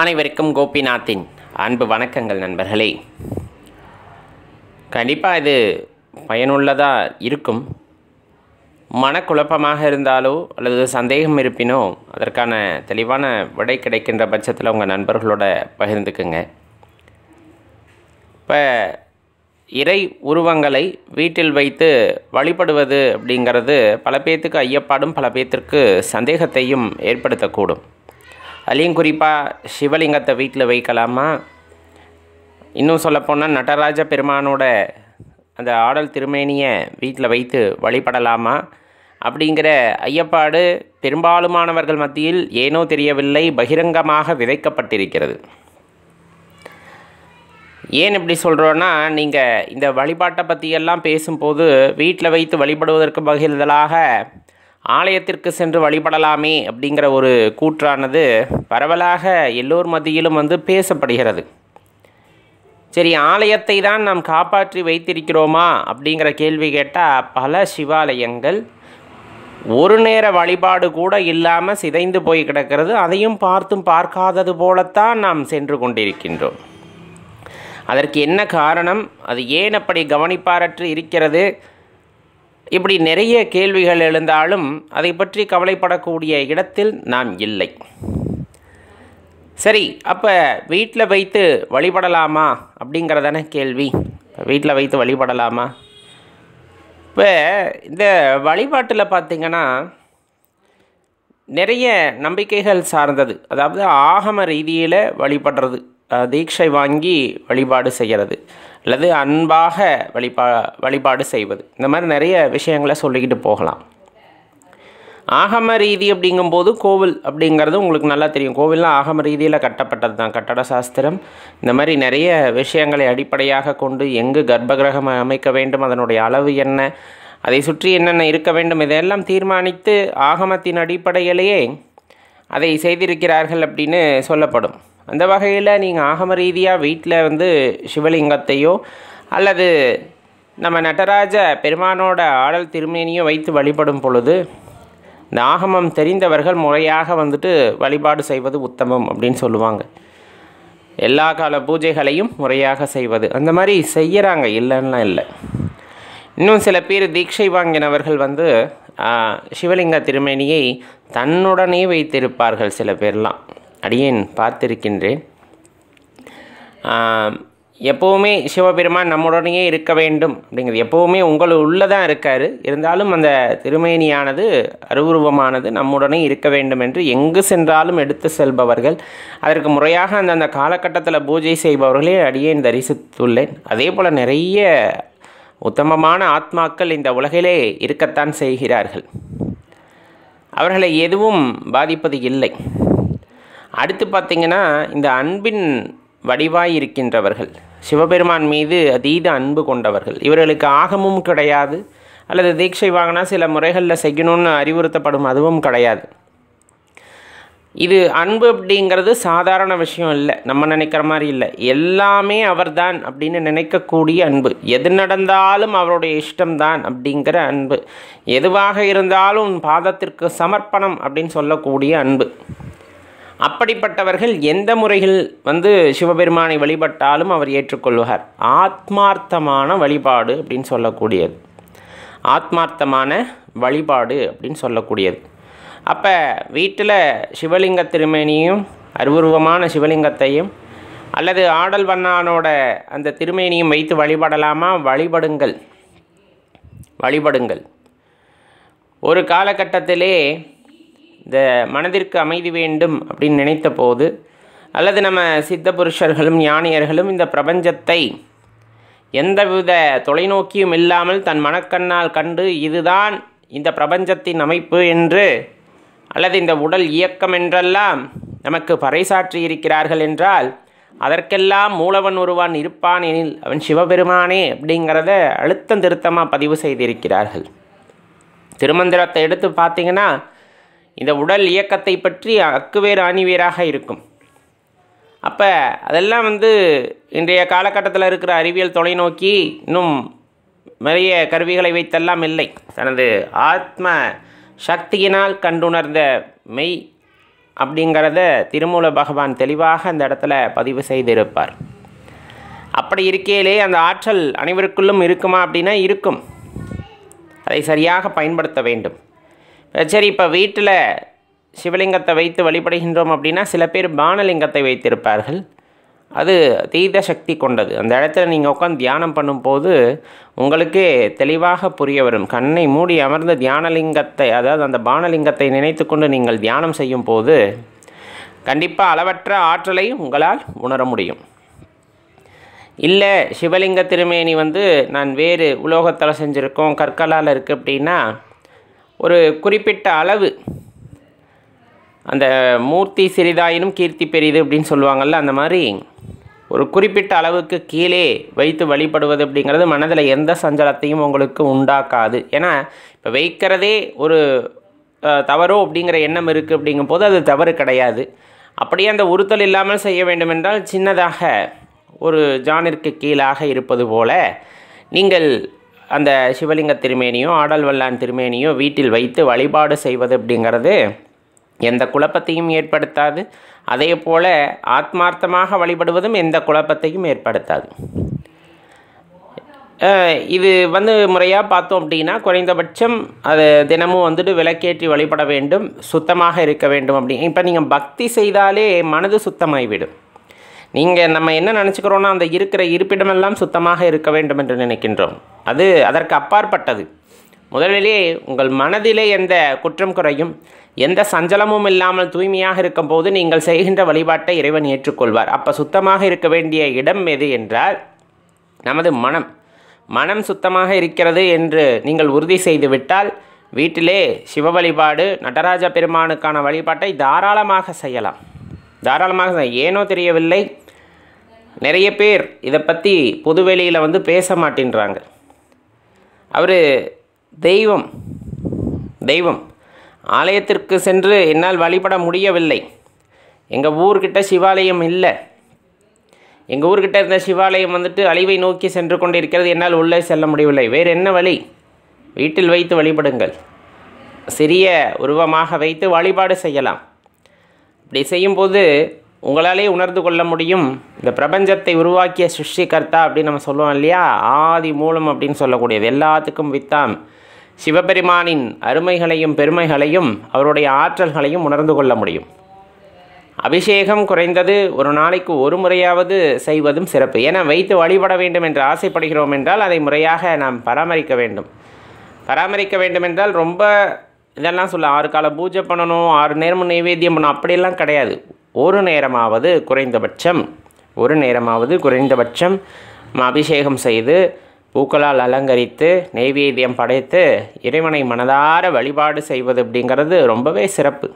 அனைவருக்கும் கோபிநாத்தின் அன்பு வணக்கங்கள் நண்பர்களே கண்டிப்பாக இது பயனுள்ளதாக இருக்கும் மனக்குழப்பமாக இருந்தாலோ அல்லது சந்தேகம் இருப்பினோ அதற்கான தெளிவான விடை கிடைக்கின்ற பட்சத்தில் உங்கள் நண்பர்களோட பகிர்ந்துக்குங்க இப்போ இறை உருவங்களை வீட்டில் வைத்து வழிபடுவது அப்படிங்கிறது பல பேர்த்துக்கு ஐயப்பாடும் பல பேர்த்திற்கு சந்தேகத்தையும் ஏற்படுத்தக்கூடும் அதுலேயும் குறிப்பாக சிவலிங்கத்தை வீட்டில் வைக்கலாமா இன்னும் சொல்லப்போனால் நடராஜ பெருமானோட அந்த ஆடல் திருமேனியை வீட்டில் வைத்து வழிபடலாமா அப்படிங்கிற ஐயப்பாடு பெரும்பாலுமானவர்கள் மத்தியில் ஏனோ தெரியவில்லை பகிரங்கமாக விதைக்கப்பட்டிருக்கிறது ஏன் இப்படி சொல்கிறோன்னா நீங்கள் இந்த வழிபாட்டை பற்றியெல்லாம் பேசும்போது வீட்டில் வைத்து வழிபடுவதற்கு பகிர்தலாக ஆலயத்திற்கு சென்று வழிபடலாமே அப்படிங்கிற ஒரு கூற்றானது பரவலாக எல்லோர் மத்தியிலும் வந்து பேசப்படுகிறது சரி ஆலயத்தை தான் நாம் காப்பாற்றி வைத்திருக்கிறோமா அப்படிங்கிற கேள்வி கேட்டால் பல சிவாலயங்கள் ஒரு நேர வழிபாடு கூட இல்லாமல் சிதைந்து போய் கிடக்கிறது அதையும் பார்த்தும் பார்க்காதது போலத்தான் நாம் சென்று கொண்டிருக்கின்றோம் அதற்கு என்ன காரணம் அது ஏன் அப்படி கவனிப்பாரற்று இருக்கிறது இப்படி நிறைய கேள்விகள் எழுந்தாலும் அதை பற்றி கவலைப்படக்கூடிய இடத்தில் நாம் இல்லை சரி அப்போ வீட்டில் வைத்து வழிபடலாமா அப்படிங்கிறதான கேள்வி வீட்டில் வைத்து வழிபடலாமா இப்போ இந்த வழிபாட்டில் பார்த்திங்கன்னா நிறைய நம்பிக்கைகள் சார்ந்தது அதாவது ஆகம ரீதியில் வழிபடுறது தீட்சை வாங்கி வழிபாடு செய்கிறது அல்லது அன்பாக வழிபா வழிபாடு செய்வது இந்த மாதிரி நிறைய விஷயங்களை சொல்லிக்கிட்டு போகலாம் ஆகம ரீதி அப்படிங்கும்போது கோவில் அப்படிங்கிறது உங்களுக்கு நல்லா தெரியும் கோவில்லாம் ஆகம ரீதியில் கட்டப்பட்டது தான் கட்டட சாஸ்திரம் இந்த மாதிரி நிறைய விஷயங்களை அடிப்படையாக கொண்டு எங்கு கர்ப்பகிரகம் அமைக்க வேண்டும் அதனுடைய அளவு என்ன அதை சுற்றி என்னென்ன இருக்க வேண்டும் இதையெல்லாம் தீர்மானித்து ஆகமத்தின் அடிப்படையிலேயே அதை செய்திருக்கிறார்கள் அப்படின்னு சொல்லப்படும் அந்த வகையில் நீங்கள் ஆகம ரீதியாக வீட்டில் வந்து சிவலிங்கத்தையோ அல்லது நம்ம நடராஜ பெருமானோட ஆடல் திருமேனியோ வைத்து வழிபடும் பொழுது இந்த ஆகமம் தெரிந்தவர்கள் முறையாக வந்துட்டு வழிபாடு செய்வது உத்தமம் அப்படின்னு சொல்லுவாங்க எல்லா கால பூஜைகளையும் முறையாக செய்வது அந்த மாதிரி செய்கிறாங்க இல்லைன்னா இல்லை இன்னும் சில பேர் தீட்சை வாங்கினவர்கள் வந்து சிவலிங்க திருமேனியை தன்னுடனே வைத்திருப்பார்கள் சில பேர்லாம் அடியேன் பார்த்திருக்கின்றேன் எப்போவுமே சிவபெருமான் நம்முடனேயே இருக்க வேண்டும் அப்படிங்கிறது எப்போவுமே உங்கள் உள்ளே தான் இருக்கார் இருந்தாலும் அந்த திருமேனியானது அருவுருவமானது நம்முடனே இருக்க வேண்டும் என்று எங்கு சென்றாலும் எடுத்து செல்பவர்கள் அதற்கு முறையாக அந்தந்த காலகட்டத்தில் பூஜை செய்பவர்களே அடியேன் தரிசித்துள்ளேன் அதே போல் நிறைய உத்தமமான ஆத்மாக்கள் இந்த உலகிலே இருக்கத்தான் செய்கிறார்கள் அவர்களை எதுவும் பாதிப்பது இல்லை அடுத்து பார்த்திங்கன்னா இந்த அன்பின் வடிவாய் இருக்கின்றவர்கள் சிவபெருமான் மீது அதீத அன்பு கொண்டவர்கள் இவர்களுக்கு ஆகமும் கிடையாது அல்லது தீட்சை வாங்கினா சில முறைகளில் செய்யணும்னு அறிவுறுத்தப்படும் அதுவும் கிடையாது இது அன்பு அப்படிங்கிறது சாதாரண விஷயம் இல்லை நம்ம நினைக்கிற மாதிரி இல்லை எல்லாமே அவர்தான் அப்படின்னு நினைக்கக்கூடிய அன்பு எது நடந்தாலும் அவருடைய இஷ்டம்தான் அப்படிங்கிற அன்பு எதுவாக இருந்தாலும் பாதத்திற்கு சமர்ப்பணம் அப்படின்னு சொல்லக்கூடிய அன்பு அப்படிப்பட்டவர்கள் எந்த முறையில் வந்து சிவபெருமானை வழிபட்டாலும் அவர் ஏற்றுக்கொள்வார் ஆத்மார்த்தமான வழிபாடு அப்படின்னு சொல்லக்கூடியது ஆத்மார்த்தமான வழிபாடு அப்படின்னு சொல்லக்கூடியது அப்போ வீட்டில் சிவலிங்க திருமேனியும் அருவுருவமான சிவலிங்கத்தையும் அல்லது ஆடல் வண்ணானோட அந்த திருமேனியும் வைத்து வழிபடலாமா வழிபடுங்கள் வழிபடுங்கள் ஒரு காலகட்டத்திலே இந்த மனதிற்கு அமைதி வேண்டும் அப்படின்னு நினைத்த போது அல்லது நம்ம சித்த புருஷர்களும் ஞானியர்களும் இந்த பிரபஞ்சத்தை எந்தவித தொலைநோக்கியும் இல்லாமல் தன் மனக்கண்ணால் கண்டு இதுதான் இந்த பிரபஞ்சத்தின் அமைப்பு என்று அல்லது இந்த உடல் இயக்கம் என்றெல்லாம் நமக்கு பறைசாற்றி இருக்கிறார்கள் என்றால் அதற்கெல்லாம் மூலவன் ஒருவன் இருப்பான் எனில் அவன் சிவபெருமானே அப்படிங்கிறத அழுத்தம் திருத்தமாக பதிவு செய்திருக்கிறார்கள் திருமந்திரத்தை எடுத்து பார்த்தீங்கன்னா இந்த உடல் இயக்கத்தை பற்றி அக்குவேர் ஆணிவேராக இருக்கும் அப்போ அதெல்லாம் வந்து இன்றைய காலகட்டத்தில் இருக்கிற அறிவியல் தொலைநோக்கி இன்னும் நிறைய கருவிகளை வைத்தெல்லாம் இல்லை தனது ஆத்ம சக்தியினால் கண்டுணர்ந்த மெய் அப்படிங்கிறத திருமூல பகவான் தெளிவாக அந்த இடத்துல பதிவு செய்திருப்பார் அப்படி இருக்கையிலே அந்த ஆற்றல் அனைவருக்குள்ளும் இருக்குமா அப்படின்னா இருக்கும் அதை சரியாக பயன்படுத்த வேண்டும் சரி இப்போ வீட்டில் சிவலிங்கத்தை வைத்து வழிபடுகின்றோம் அப்படின்னா சில பேர் பானலிங்கத்தை வைத்திருப்பார்கள் அது தீத சக்தி கொண்டது அந்த இடத்துல நீங்கள் உட்காந்து தியானம் பண்ணும்போது உங்களுக்கே தெளிவாக புரிய வரும் கண்ணை மூடி அமர்ந்த தியானலிங்கத்தை அதாவது அந்த பானலிங்கத்தை நினைத்து கொண்டு நீங்கள் தியானம் செய்யும் போது கண்டிப்பாக அளவற்ற ஆற்றலை உங்களால் உணர முடியும் இல்லை சிவலிங்க திருமேனி வந்து நான் வேறு உலோகத்தில் செஞ்சுருக்கோம் கற்களால் இருக்குது அப்படின்னா ஒரு குறிப்பிட்ட அளவு அந்த மூர்த்தி சிறிதாயினும் கீர்த்தி பெரியது அப்படின்னு சொல்லுவாங்கள்ல அந்த மாதிரி ஒரு குறிப்பிட்ட அளவுக்கு கீழே வைத்து வழிபடுவது அப்படிங்கிறது மனதில் எந்த சஞ்சலத்தையும் உங்களுக்கு உண்டாக்காது ஏன்னா இப்போ வைக்கிறதே ஒரு தவறோ அப்படிங்கிற எண்ணம் இருக்குது அப்படிங்கும் போது அது தவறு கிடையாது அப்படியே அந்த உறுத்தல் இல்லாமல் செய்ய வேண்டுமென்றால் சின்னதாக ஒரு ஜானிற்கு கீழாக இருப்பது போல நீங்கள் அந்த சிவலிங்க திருமேனியோ ஆடல் வல்லான் திருமேனியோ வீட்டில் வைத்து வழிபாடு செய்வது அப்படிங்கிறது எந்த குழப்பத்தையும் ஏற்படுத்தாது அதே போல் ஆத்மார்த்தமாக வழிபடுவதும் எந்த குழப்பத்தையும் ஏற்படுத்தாது இது வந்து முறையாக பார்த்தோம் அப்படின்னா குறைந்தபட்சம் அது தினமும் வந்துட்டு விளக்கேற்றி வழிபட வேண்டும் சுத்தமாக இருக்க வேண்டும் அப்படி இப்போ நீங்கள் பக்தி செய்தாலே மனது சுத்தமாகிவிடும் நீங்கள் நம்ம என்ன நினச்சிக்கிறோன்னா அந்த இருக்கிற இருப்பிடமெல்லாம் சுத்தமாக இருக்க வேண்டும் என்று நினைக்கின்றோம் அது அதற்கு அப்பாற்பட்டது முதலிலே உங்கள் மனதிலே எந்த குற்றம் குறையும் எந்த சஞ்சலமும் இல்லாமல் தூய்மையாக இருக்கும்போது நீங்கள் செய்கின்ற வழிபாட்டை இறைவன் ஏற்றுக்கொள்வார் அப்போ சுத்தமாக இருக்க வேண்டிய இடம் எது என்றால் நமது மனம் மனம் சுத்தமாக இருக்கிறது என்று நீங்கள் உறுதி செய்துவிட்டால் வீட்டிலே சிவ வழிபாடு நடராஜ பெருமானுக்கான வழிபாட்டை தாராளமாக செய்யலாம் தாராளமாக ஏனோ தெரியவில்லை நிறைய பேர் இதை பற்றி பொதுவெளியில் வந்து பேச மாட்டேன்றாங்க அவர் தெய்வம் தெய்வம் ஆலயத்திற்கு சென்று என்னால் வழிபட முடியவில்லை எங்கள் ஊர்கிட்ட சிவாலயம் இல்லை எங்கள் ஊர்கிட்ட இருந்த சிவாலயம் வந்துட்டு அழிவை நோக்கி சென்று கொண்டு இருக்கிறது என்னால் உள்ளே செல்ல முடியவில்லை வேறு என்ன வழி வீட்டில் வைத்து வழிபடுங்கள் சிறிய உருவமாக வைத்து வழிபாடு செய்யலாம் இப்படி செய்யும்போது உங்களாலே உணர்ந்து கொள்ள முடியும் இந்த பிரபஞ்சத்தை உருவாக்கிய கர்த்தா அப்படின்னு நம்ம சொல்லுவோம் இல்லையா ஆதி மூலம் அப்படின்னு சொல்லக்கூடியது எல்லாத்துக்கும் வித்தான் சிவபெருமானின் அருமைகளையும் பெருமைகளையும் அவருடைய ஆற்றல்களையும் உணர்ந்து கொள்ள முடியும் அபிஷேகம் குறைந்தது ஒரு நாளைக்கு ஒரு முறையாவது செய்வதும் சிறப்பு என வைத்து வழிபட வேண்டும் என்று ஆசைப்படுகிறோம் என்றால் அதை முறையாக நாம் பராமரிக்க வேண்டும் பராமரிக்க வேண்டுமென்றால் ரொம்ப இதெல்லாம் சொல்ல ஆறு கால பூஜை பண்ணணும் ஆறு நேரமும் நைவேத்தியம் பண்ணணும் அப்படியெல்லாம் கிடையாது ஒரு நேரமாவது குறைந்தபட்சம் ஒரு நேரமாவது குறைந்தபட்சம் அபிஷேகம் செய்து பூக்களால் அலங்கரித்து நெய்வேத்தியம் படைத்து இறைவனை மனதார வழிபாடு செய்வது அப்படிங்கிறது ரொம்பவே சிறப்பு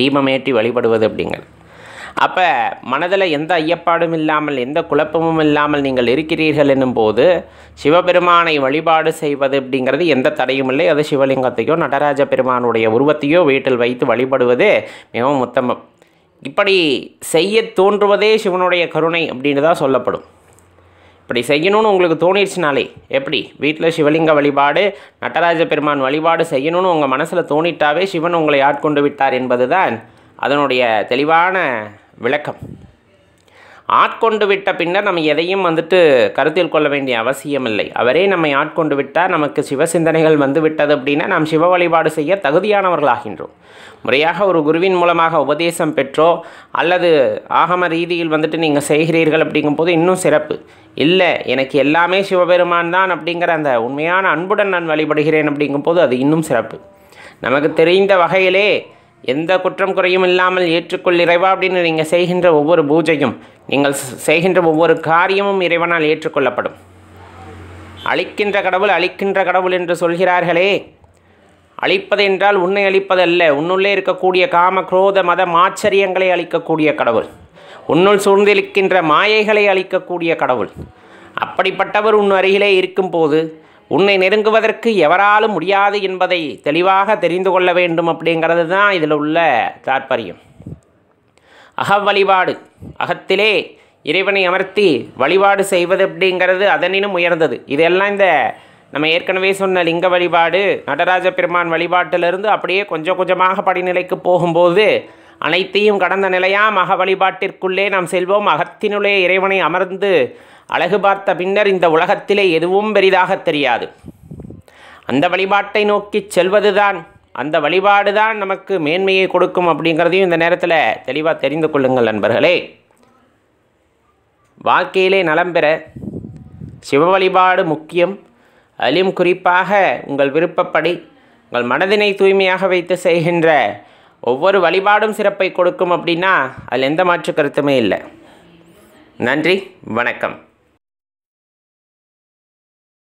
தீபமேற்றி வழிபடுவது அப்படிங்கிறது அப்போ மனதில் எந்த ஐயப்பாடும் இல்லாமல் எந்த குழப்பமும் இல்லாமல் நீங்கள் இருக்கிறீர்கள் என்னும்போது சிவபெருமானை வழிபாடு செய்வது அப்படிங்கிறது எந்த தடையும் இல்லை அது சிவலிங்கத்தையோ நடராஜ பெருமானுடைய உருவத்தையோ வீட்டில் வைத்து வழிபடுவது மிகவும் உத்தமம் இப்படி செய்ய தோன்றுவதே சிவனுடைய கருணை அப்படின்னு தான் சொல்லப்படும் இப்படி செய்யணும்னு உங்களுக்கு தோணிடுச்சுனாலே எப்படி வீட்டில் சிவலிங்க வழிபாடு நடராஜ பெருமான் வழிபாடு செய்யணும்னு உங்கள் மனசில் தோணிட்டாவே சிவன் உங்களை ஆட்கொண்டு விட்டார் என்பது தான் அதனுடைய தெளிவான விளக்கம் ஆட்கொண்டு விட்ட பின்னர் நம்ம எதையும் வந்துட்டு கருத்தில் கொள்ள வேண்டிய அவசியமில்லை அவரே நம்மை ஆட்கொண்டு விட்டால் நமக்கு சிவ சிந்தனைகள் வந்து விட்டது அப்படின்னா நாம் சிவ வழிபாடு செய்ய தகுதியானவர்களாகின்றோம் முறையாக ஒரு குருவின் மூலமாக உபதேசம் பெற்றோ அல்லது ஆகம ரீதியில் வந்துட்டு நீங்கள் செய்கிறீர்கள் அப்படிங்கும்போது இன்னும் சிறப்பு இல்லை எனக்கு எல்லாமே சிவபெருமான் தான் அப்படிங்கிற அந்த உண்மையான அன்புடன் நான் வழிபடுகிறேன் அப்படிங்கும்போது அது இன்னும் சிறப்பு நமக்கு தெரிந்த வகையிலே எந்த குற்றம் குறையும் இல்லாமல் ஏற்றுக்கொள் இறைவா அப்படின்னு நீங்கள் செய்கின்ற ஒவ்வொரு பூஜையும் நீங்கள் செய்கின்ற ஒவ்வொரு காரியமும் இறைவனால் ஏற்றுக்கொள்ளப்படும் அழிக்கின்ற கடவுள் அழிக்கின்ற கடவுள் என்று சொல்கிறார்களே அழிப்பது என்றால் உன்னை அழிப்பதல்ல உன்னுள்ளே இருக்கக்கூடிய காம குரோத மத மாச்சரியங்களை அழிக்கக்கூடிய கடவுள் உன்னுள் சூழ்ந்திருக்கின்ற மாயைகளை அழிக்கக்கூடிய கடவுள் அப்படிப்பட்டவர் உன் அருகிலே இருக்கும்போது உன்னை நெருங்குவதற்கு எவராலும் முடியாது என்பதை தெளிவாக தெரிந்து கொள்ள வேண்டும் அப்படிங்கிறது தான் இதில் உள்ள தாற்பயம் அக வழிபாடு அகத்திலே இறைவனை அமர்த்தி வழிபாடு செய்வது அப்படிங்கிறது அதனினும் உயர்ந்தது இதெல்லாம் இந்த நம்ம ஏற்கனவே சொன்ன லிங்க வழிபாடு நடராஜ பெருமான் வழிபாட்டிலிருந்து அப்படியே கொஞ்சம் கொஞ்சமாக படிநிலைக்கு போகும்போது அனைத்தையும் கடந்த நிலையாக மக வழிபாட்டிற்குள்ளே நாம் செல்வோம் அகத்தினுள்ளே இறைவனை அமர்ந்து அழகு பார்த்த பின்னர் இந்த உலகத்திலே எதுவும் பெரிதாக தெரியாது அந்த வழிபாட்டை நோக்கி செல்வதுதான் அந்த வழிபாடு தான் நமக்கு மேன்மையை கொடுக்கும் அப்படிங்கிறதையும் இந்த நேரத்தில் தெளிவாக தெரிந்து கொள்ளுங்கள் நண்பர்களே வாழ்க்கையிலே நலம் பெற சிவ வழிபாடு முக்கியம் அதிலும் குறிப்பாக உங்கள் விருப்பப்படி உங்கள் மனதினை தூய்மையாக வைத்து செய்கின்ற ஒவ்வொரு வழிபாடும் சிறப்பை கொடுக்கும் அப்படின்னா அதில் எந்த மாற்று கருத்துமே இல்லை நன்றி வணக்கம்